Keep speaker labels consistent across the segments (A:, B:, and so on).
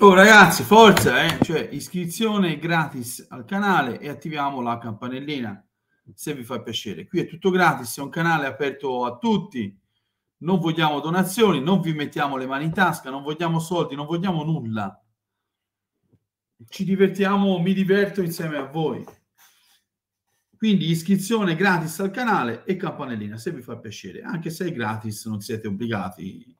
A: Oh ragazzi, forza, eh? cioè iscrizione gratis al canale e attiviamo la campanellina se vi fa piacere. Qui è tutto gratis, è un canale aperto a tutti. Non vogliamo donazioni, non vi mettiamo le mani in tasca, non vogliamo soldi, non vogliamo nulla. Ci divertiamo, mi diverto insieme a voi. Quindi iscrizione gratis al canale e campanellina se vi fa piacere. Anche se è gratis non siete obbligati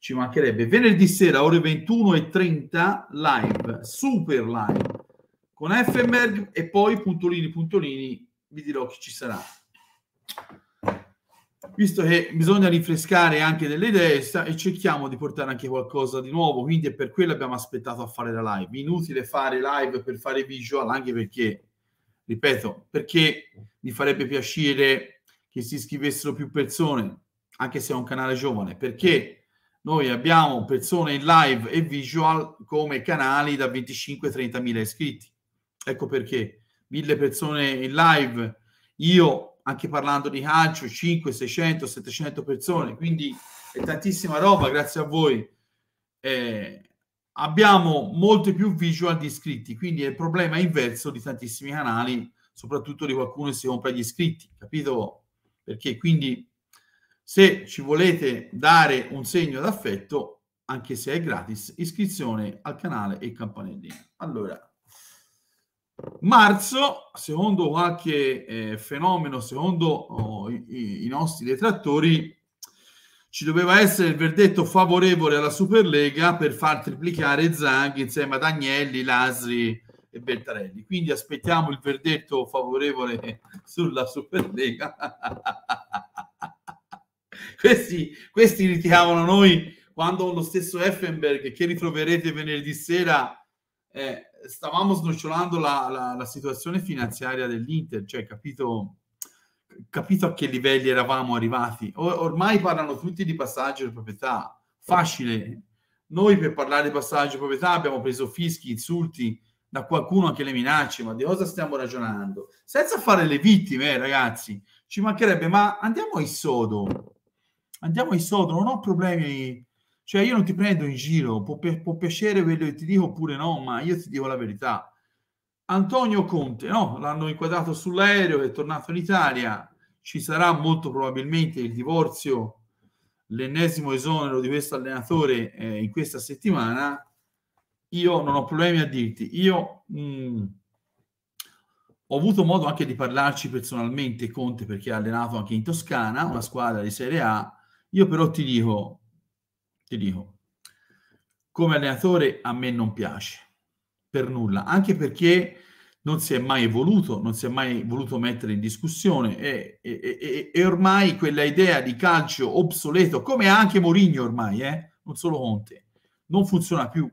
A: ci mancherebbe. Venerdì sera, ore 21.30, live, super live, con FMR e poi puntolini, puntolini, vi dirò chi ci sarà. Visto che bisogna rinfrescare anche delle idee e cerchiamo di portare anche qualcosa di nuovo, quindi è per quello abbiamo aspettato a fare la live. Inutile fare live per fare visual, anche perché, ripeto, perché mi farebbe piacere che si iscrivessero più persone, anche se è un canale giovane, perché noi abbiamo persone in live e visual come canali da 25-30 mila iscritti. Ecco perché mille persone in live, io anche parlando di calcio, 5, 600, 700 persone, quindi è tantissima roba, grazie a voi. Eh, abbiamo molte più visual di iscritti, quindi è il problema inverso di tantissimi canali, soprattutto di qualcuno che si compra gli iscritti, capito? Perché quindi se ci volete dare un segno d'affetto, anche se è gratis, iscrizione al canale e campanellina. Allora, marzo, secondo qualche eh, fenomeno, secondo oh, i, i, nostri detrattori, ci doveva essere il verdetto favorevole alla Superlega per far triplicare Zang insieme ad Agnelli, Lasri e Bertarelli. Quindi aspettiamo il verdetto favorevole sulla Superlega. questi, questi li noi quando lo stesso Effenberg che ritroverete venerdì sera eh, stavamo snocciolando la, la, la, situazione finanziaria dell'Inter, cioè capito, capito a che livelli eravamo arrivati. Or- ormai parlano tutti di passaggio di proprietà, facile. Noi per parlare di passaggio di proprietà abbiamo preso fischi, insulti da qualcuno, anche le minacce, ma di cosa stiamo ragionando? Senza fare le vittime, eh, ragazzi, ci mancherebbe, ma andiamo ai sodo andiamo in sotto, non ho problemi, cioè io non ti prendo in giro, può, può piacere quello che ti dico oppure no, ma io ti dico la verità. Antonio Conte, no? L'hanno inquadrato sull'aereo, è tornato in Italia, ci sarà molto probabilmente il divorzio, l'ennesimo esonero di questo allenatore eh, in questa settimana. Io non ho problemi a dirti, io mh, mm, ho avuto modo anche di parlarci personalmente Conte perché ha allenato anche in Toscana, una squadra di Serie A, io però ti dico, ti dico, come allenatore a me non piace, per nulla, anche perché non si è mai evoluto, non si è mai voluto mettere in discussione e, e, e, e ormai quella idea di calcio obsoleto, come anche Mourinho ormai, eh? non solo Conte, non funziona più.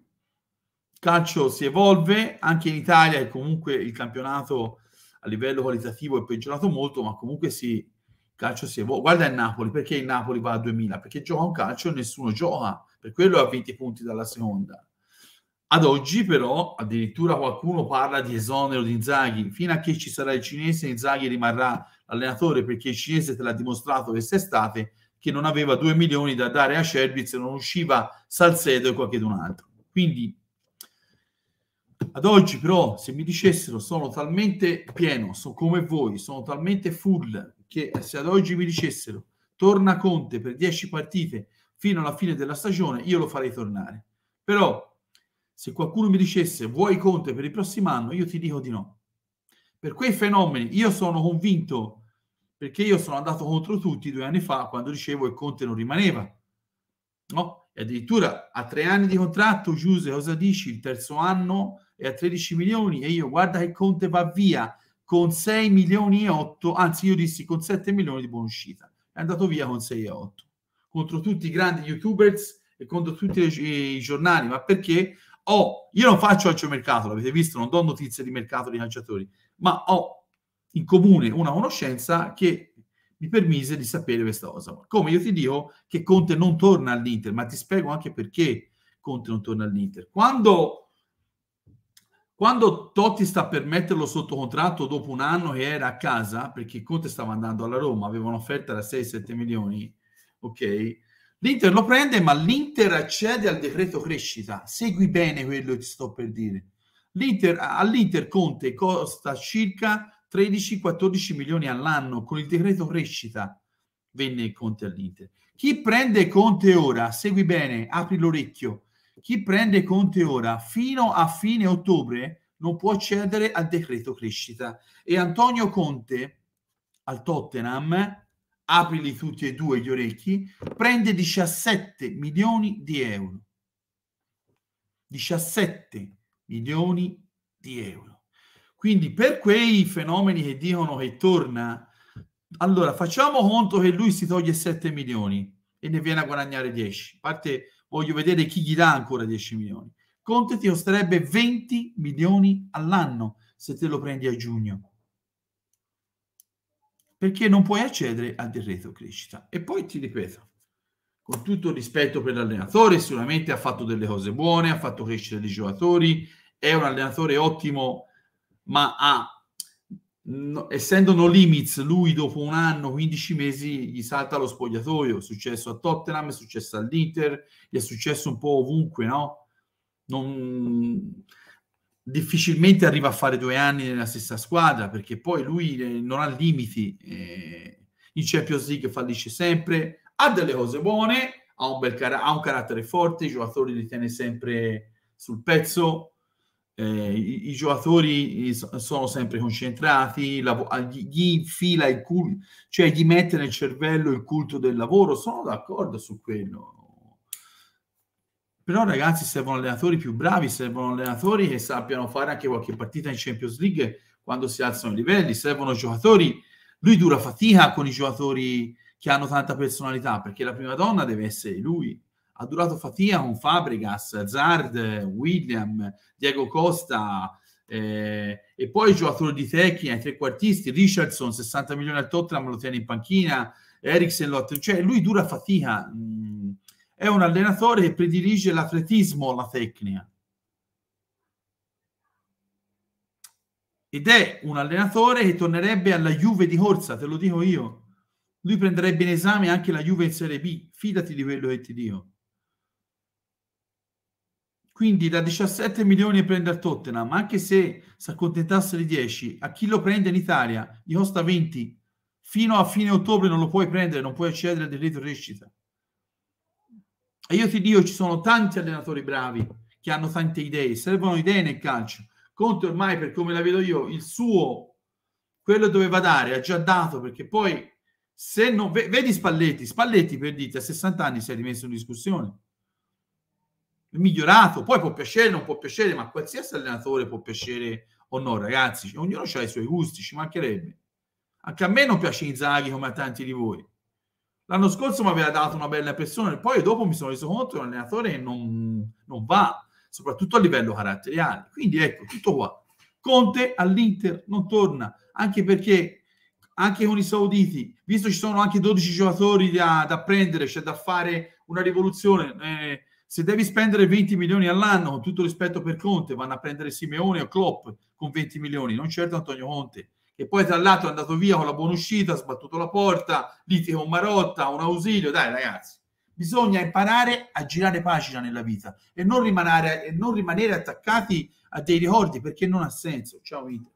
A: Calcio si evolve, anche in Italia e comunque il campionato a livello qualitativo è peggiorato molto, ma comunque si, calcio sievo, guarda il Napoli, perché il Napoli va a 2000? Perché gioca un calcio e nessuno gioca, per quello ha 20 punti dalla seconda. Ad oggi però addirittura qualcuno parla di esonero di Inzaghi, fino a che ci sarà il cinese Inzaghi rimarrà allenatore perché il cinese te l'ha dimostrato quest'estate che non aveva 2 milioni da dare a Cerbiz non usciva Salcedo e qualcun altro. Quindi ad oggi però se mi dicessero sono talmente pieno, sono come voi, sono talmente full che se ad oggi mi dicessero torna Conte per 10 partite fino alla fine della stagione, io lo farei tornare. Però se qualcuno mi dicesse vuoi Conte per il prossimo anno, io ti dico di no. Per quei fenomeni io sono convinto, perché io sono andato contro tutti due anni fa quando dicevo che Conte non rimaneva. No? E addirittura a tre anni di contratto, Giuse, cosa dici? Il terzo anno è a 13 milioni e io guarda che Conte va via con 6 milioni e 8, anzi io dissi con 7 milioni di buona uscita, è andato via con 6 e 8, contro tutti i grandi youtubers e contro tutti i giornali, ma perché ho, oh, io non faccio mercato, l'avete visto, non do notizie di mercato di calciatori, ma ho in comune una conoscenza che mi permise di sapere questa cosa. Come io ti dico che Conte non torna all'Inter, ma ti spiego anche perché Conte non torna all'Inter. Quando quando Totti sta per metterlo sotto contratto dopo un anno che era a casa, perché Conte stava andando alla Roma, aveva un'offerta da 6-7 milioni, ok? L'Inter lo prende, ma l'Inter accede al decreto crescita. Segui bene quello che ti sto per dire. L'Inter, all'Inter Conte costa circa 13-14 milioni all'anno con il decreto crescita. Venne Conte all'Inter. Chi prende Conte ora, segui bene, apri l'orecchio, chi prende Conte ora fino a fine ottobre non può accedere al decreto crescita e Antonio Conte al Tottenham, aprili tutti e due gli orecchi, prende 17 milioni di euro. 17 milioni di euro. Quindi per quei fenomeni che dicono che torna, allora facciamo conto che lui si toglie 7 milioni e ne viene a guadagnare 10. A parte voglio vedere chi gli dà ancora 10 milioni. Conte ti costerebbe 20 milioni all'anno se te lo prendi a giugno. Perché non puoi accedere al decreto crescita. E poi ti ripeto, con tutto rispetto per l'allenatore, sicuramente ha fatto delle cose buone, ha fatto crescere dei giocatori, è un allenatore ottimo, ma ha no, essendo no limits, lui dopo un anno, 15 mesi, gli salta lo spogliatoio. È successo a Tottenham, è successo all'Inter, gli è successo un po' ovunque, no? Non... Difficilmente arriva a fare due anni nella stessa squadra perché poi lui eh, non ha limiti. Eh... In Champions League fallisce sempre, ha delle cose buone, ha un, car- ha un carattere forte, i giocatori li tiene sempre sul pezzo eh, i, i, giocatori eh, sono sempre concentrati, lav- ah, gli infila il culto, cioè gli mette nel cervello il culto del lavoro, sono d'accordo su quello. Però ragazzi servono allenatori più bravi, servono allenatori che sappiano fare anche qualche partita in Champions League quando si alzano i livelli, servono giocatori. Lui dura fatica con i giocatori che hanno tanta personalità, perché la prima donna deve essere lui ha durato fatica con Fabregas, Zard, William, Diego Costa eh, e poi giocatori di tecnica, i trequartisti, Richardson 60 milioni al Tottenham lo tiene in panchina, Eriksen lo cioè lui dura fatica, mm, è un allenatore che predilige l'atletismo alla tecnica. Ed è un allenatore che tornerebbe alla Juve di Corsa, te lo dico io. Lui prenderebbe in esame anche la Juve in Serie B. Fidati di quello che ti dico. Quindi da 17 milioni prende al Tottenham, anche se si accontentasse di 10, a chi lo prende in Italia gli costa 20, fino a fine ottobre non lo puoi prendere, non puoi accedere al diritto di rescita. E io ti dico, ci sono tanti allenatori bravi che hanno tante idee, servono idee nel calcio. Conte ormai, per come la vedo io, il suo, quello doveva dare, ha già dato, perché poi se non... Vedi Spalletti, Spalletti per dite, a 60 anni si è rimesso in discussione migliorato, poi può piacere, non può piacere, ma qualsiasi allenatore può piacere o no, ragazzi, cioè, ognuno ha i suoi gusti, ci mancherebbe. Anche a me non piace Inzaghi come a tanti di voi. L'anno scorso mi aveva dato una bella persona e poi dopo mi sono reso conto che un allenatore non, non va, soprattutto a livello caratteriale. Quindi ecco, tutto qua. Conte all'Inter non torna, anche perché anche con i sauditi, visto ci sono anche 12 giocatori da, da prendere, c'è cioè da fare una rivoluzione, eh, se devi spendere 20 milioni all'anno, con tutto rispetto per Conte, vanno a prendere Simeone o Klopp con 20 milioni, non certo Antonio Conte, che poi tra l'altro è andato via con la buona uscita, ha sbattuto la porta, lite con Marotta, un ausilio, dai ragazzi. Bisogna imparare a girare pagina nella vita e non rimanere, e non rimanere attaccati a dei ricordi perché non ha senso. Ciao Vito.